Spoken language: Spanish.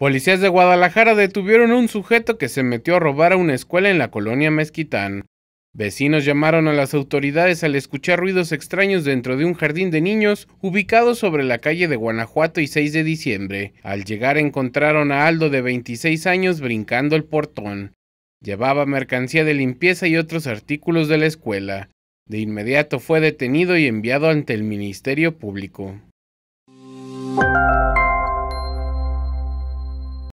Policías de Guadalajara detuvieron a un sujeto que se metió a robar a una escuela en la colonia Mezquitán. Vecinos llamaron a las autoridades al escuchar ruidos extraños dentro de un jardín de niños ubicado sobre la calle de Guanajuato y 6 de diciembre. Al llegar encontraron a Aldo de 26 años brincando el portón. Llevaba mercancía de limpieza y otros artículos de la escuela. De inmediato fue detenido y enviado ante el Ministerio Público.